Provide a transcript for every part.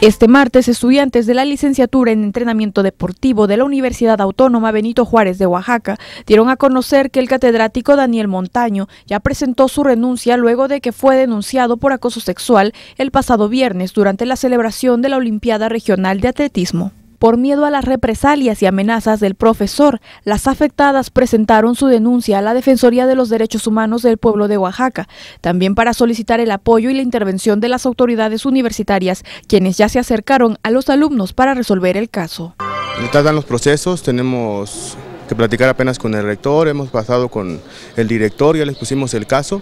Este martes, estudiantes de la licenciatura en entrenamiento deportivo de la Universidad Autónoma Benito Juárez de Oaxaca dieron a conocer que el catedrático Daniel Montaño ya presentó su renuncia luego de que fue denunciado por acoso sexual el pasado viernes durante la celebración de la Olimpiada Regional de Atletismo. Por miedo a las represalias y amenazas del profesor, las afectadas presentaron su denuncia a la Defensoría de los Derechos Humanos del pueblo de Oaxaca, también para solicitar el apoyo y la intervención de las autoridades universitarias, quienes ya se acercaron a los alumnos para resolver el caso. Tardan los procesos, tenemos que platicar apenas con el rector, hemos pasado con el director, ya les pusimos el caso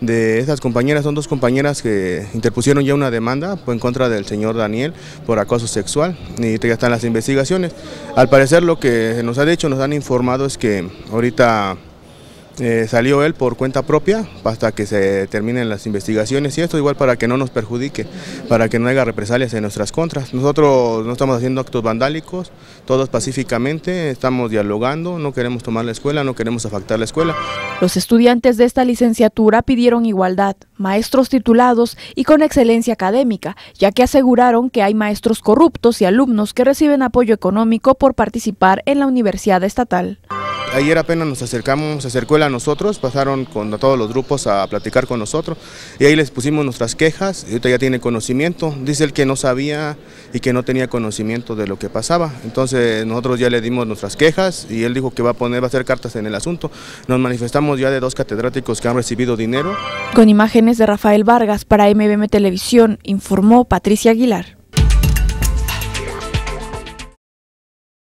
de esas compañeras, son dos compañeras que interpusieron ya una demanda en contra del señor Daniel por acoso sexual y ya están las investigaciones. Al parecer lo que nos ha dicho, nos han informado es que ahorita eh, salió él por cuenta propia hasta que se terminen las investigaciones y esto igual para que no nos perjudique, para que no haya represalias en nuestras contras. Nosotros no estamos haciendo actos vandálicos, todos pacíficamente, estamos dialogando, no queremos tomar la escuela, no queremos afectar la escuela. Los estudiantes de esta licenciatura pidieron igualdad, maestros titulados y con excelencia académica, ya que aseguraron que hay maestros corruptos y alumnos que reciben apoyo económico por participar en la universidad estatal ayer apenas nos acercamos, se acercó él a nosotros, pasaron con a todos los grupos a platicar con nosotros y ahí les pusimos nuestras quejas y ahorita ya tiene conocimiento, dice él que no sabía y que no tenía conocimiento de lo que pasaba, entonces nosotros ya le dimos nuestras quejas y él dijo que va a poner, va a hacer cartas en el asunto, nos manifestamos ya de dos catedráticos que han recibido dinero. Con imágenes de Rafael Vargas para MBM Televisión, informó Patricia Aguilar.